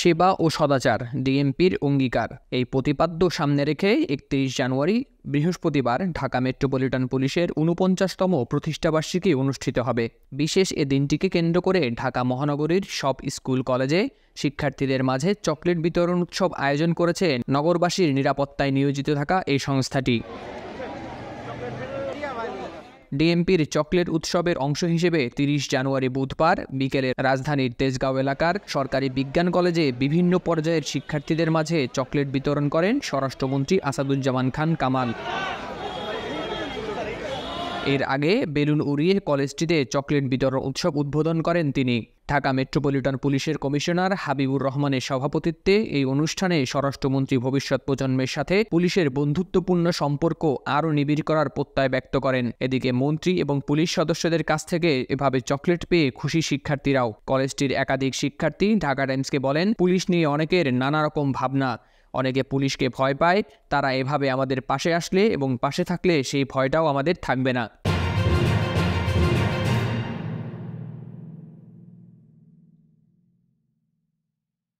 সেবা ও সদাচার ডিএমপির অঙ্গীকার এই প্রতিপাদ্য সামনে রেখে একত্রিশ জানুয়ারি বৃহস্পতিবার ঢাকা মেট্রোপলিটন পুলিশের উনপঞ্চাশতম প্রতিষ্ঠাবার্ষিকী অনুষ্ঠিত হবে বিশেষ এ দিনটিকে কেন্দ্র করে ঢাকা মহানগরীর সব স্কুল কলেজে শিক্ষার্থীদের মাঝে চকলেট বিতরণ উৎসব আয়োজন করেছে নগরবাসীর নিরাপত্তায় নিয়োজিত থাকা এই সংস্থাটি ডিএমপির চকলেট উৎসবের অংশ হিসেবে তিরিশ জানুয়ারি বুধবার বিকেলে রাজধানীর তেজগাঁও এলাকার সরকারি বিজ্ঞান কলেজে বিভিন্ন পর্যায়ের শিক্ষার্থীদের মাঝে চকলেট বিতরণ করেন স্বরাষ্ট্রমন্ত্রী আসাদুজ্জামান খান কামাল এর আগে বেলুন উড়িয়ে কলেজটিতে চকলেট বিতরণ উৎসব উদ্বোধন করেন তিনি ঢাকা মেট্রোপলিটন পুলিশের কমিশনার হাবিবুর রহমানের সভাপতিত্বে এই অনুষ্ঠানে স্বরাষ্ট্রমন্ত্রী ভবিষ্যৎ প্রজন্মের সাথে পুলিশের বন্ধুত্বপূর্ণ সম্পর্ক আরও নিবিড় করার প্রত্যয় ব্যক্ত করেন এদিকে মন্ত্রী এবং পুলিশ সদস্যদের কাছ থেকে এভাবে চকলেট পেয়ে খুশি শিক্ষার্থীরাও কলেজটির একাধিক শিক্ষার্থী ঢাকা টাইমসকে বলেন পুলিশ নিয়ে অনেকের নানা রকম ভাবনা অনেকে পুলিশকে ভয় পায় তারা এভাবে আমাদের পাশে আসলে এবং পাশে থাকলে সেই ভয়টাও আমাদের থাকবে না